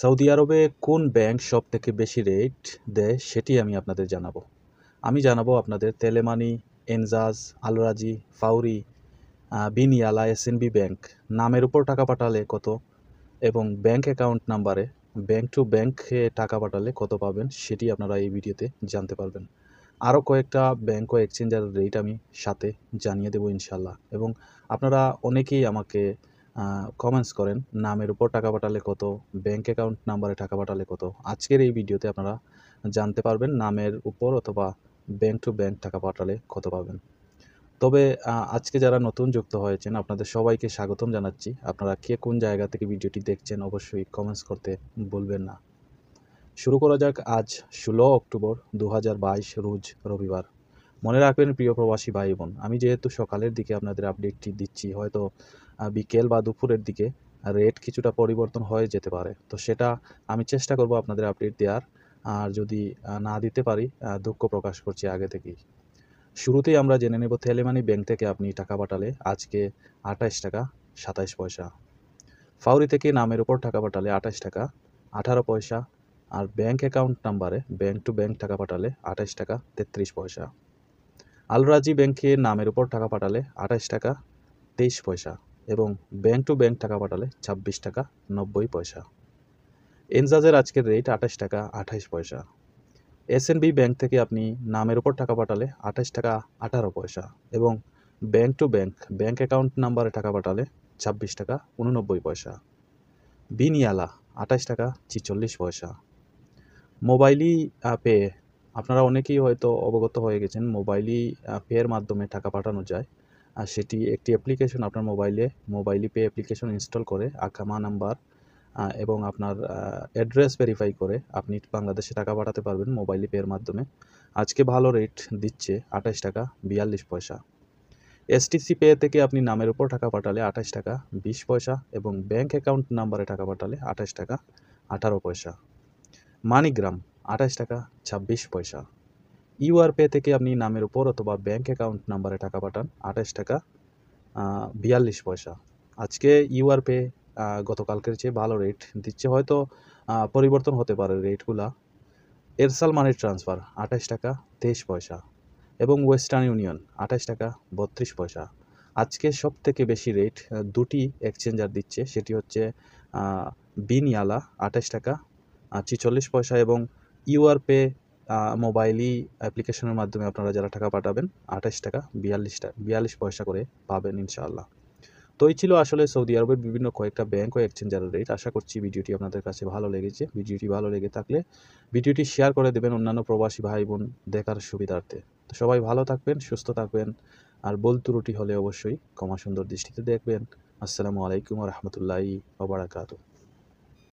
Saudi আরবে কোন bank সব থেকে বেশি রেট দেয় সেটি আমি আপনাদের জানাবো আমি জানাবো আপনাদের তেলেমানি এনজাজ আলরাজি ফাউরি বিনিয়ালা এসএনবি ব্যাংক নামের উপর টাকা পাঠালে কত এবং ব্যাংক অ্যাকাউন্ট নাম্বারে ব্যাংক টু ব্যাংকে টাকা পাঠালে কত পাবেন সেটি আপনারা এই ভিডিওতে জানতে পারবেন আরও কয়েকটা ব্যাংক ও এক্সচেঞ্জার রেট আমি সাথে জানিয়ে দেবো ইনশাল্লাহ এবং আপনারা অনেকেই আমাকে কমেন্টস করেন নামের উপর টাকা পাঠালে কত ব্যাঙ্ক অ্যাকাউন্ট নাম্বারে টাকা পাঠালে কত আজকের এই ভিডিওতে আপনারা জানতে পারবেন নামের উপর অথবা ব্যাংক টু ব্যাঙ্ক টাকা পাঠালে কত পাবেন তবে আজকে যারা নতুন যুক্ত হয়েছেন আপনাদের সবাইকে স্বাগতম জানাচ্ছি আপনারা কে কোন জায়গা থেকে ভিডিওটি দেখছেন অবশ্যই কমেন্টস করতে ভুলবেন না শুরু করা যাক আজ ষোলো অক্টোবর দু রোজ রবিবার মনে রাখবেন প্রিয় প্রবাসী ভাই বোন আমি যেহেতু সকালের দিকে আপনাদের আপডেটটি দিচ্ছি হয়তো বিকেল বা দুপুরের দিকে রেট কিছুটা পরিবর্তন হয়ে যেতে পারে তো সেটা আমি চেষ্টা করব আপনাদের আপডেট দেওয়ার আর যদি না দিতে পারি দুঃখ প্রকাশ করছি আগে থেকেই শুরুতেই আমরা জেনে নেব থেলেমানি ব্যাংক থেকে আপনি টাকা পাঠালে আজকে আঠাশ টাকা সাতাইশ পয়সা ফাউরি থেকে নামের উপর টাকা পাঠালে আঠাশ টাকা আঠারো পয়সা আর ব্যাংক অ্যাকাউন্ট নাম্বারে ব্যাংক টু ব্যাংক টাকা পাঠালে আঠাশ টাকা তেত্রিশ পয়সা আলরাজি ব্যাংকে নামের উপর টাকা পাঠালে আঠাশ টাকা তেইশ পয়সা এবং ব্যাংক টু ব্যাংক টাকা পাঠালে ২৬ টাকা নব্বই পয়সা এনজাজের আজকের রেট আঠাশ টাকা আঠাশ পয়সা এস বি ব্যাংক থেকে আপনি নামের উপর টাকা পাঠালে আঠাশ টাকা আঠারো পয়সা এবং bank to bank bank account নাম্বারে টাকা পাঠালে ছাব্বিশ টাকা উননব্বই পয়সা বিনিয়ালা আঠাশ টাকা ছিচল্লিশ পয়সা মোবাইলই অ্যাপে আপনারা অনেকেই হয়তো অবগত হয়ে গেছেন মোবাইলই পেয়ের মাধ্যমে টাকা পাঠানো যায় আর সেটি একটি অ্যাপ্লিকেশন আপনার মোবাইলে মোবাইলই পে অ্যাপ্লিকেশন ইনস্টল করে আকামা নাম্বার এবং আপনার অ্যাড্রেস ভেরিফাই করে আপনি বাংলাদেশে টাকা পাঠাতে পারবেন মোবাইলই পেয়ের মাধ্যমে আজকে ভালো রেট দিচ্ছে আঠাশ টাকা বিয়াল্লিশ পয়সা এসটিসি পে থেকে আপনি নামের উপর টাকা পাঠালে আঠাশ টাকা বিশ পয়সা এবং ব্যাংক অ্যাকাউন্ট নাম্বারে টাকা পাঠালে আঠাশ টাকা আঠারো পয়সা মানিগ্রাম আঠাশ টাকা ছাব্বিশ পয়সা ইউআর পে থেকে আপনি নামের উপর অথবা ব্যাঙ্ক অ্যাকাউন্ট নাম্বারে টাকা পাঠান আঠাশ টাকা বিয়াল্লিশ পয়সা আজকে ইউআর পে গতকালকের চেয়ে ভালো রেট দিচ্ছে হয়তো পরিবর্তন হতে পারে রেটগুলা এরসাল মানি ট্রান্সফার আঠাশ টাকা তেইশ পয়সা এবং ওয়েস্টার্ন ইউনিয়ন আঠাশ টাকা বত্রিশ পয়সা আজকে সব থেকে বেশি রেট দুটি এক্সচেঞ্জার দিচ্ছে সেটি হচ্ছে বিনিয়ালা আঠাশ টাকা ছিচল্লিশ পয়সা এবং ইউআর পে মোবাইলই অ্যাপ্লিকেশনের মাধ্যমে আপনারা যারা টাকা পাঠাবেন আঠাশ টাকা বিয়াল্লিশ টাকা বিয়াল্লিশ পয়সা করে পাবেন ইনশাআল্লাহ তো এই ছিল আসলে সৌদি আরবের বিভিন্ন কয়েকটা ব্যাংক ও এক্সচেঞ্জারের রেট আশা করছি ভিডিওটি আপনাদের কাছে ভালো লেগেছে ভিডিওটি ভালো লেগে থাকলে ভিডিওটি শেয়ার করে দেবেন অন্যান্য প্রবাসী ভাই বোন দেখার সুবিধার্থে তো সবাই ভালো থাকবেন সুস্থ থাকবেন আর বল ত্রুটি হলে অবশ্যই ক্ষমা সুন্দর দৃষ্টিতে দেখবেন আসসালামু আলাইকুম রহমতুল্লাহ ওবরাকাতু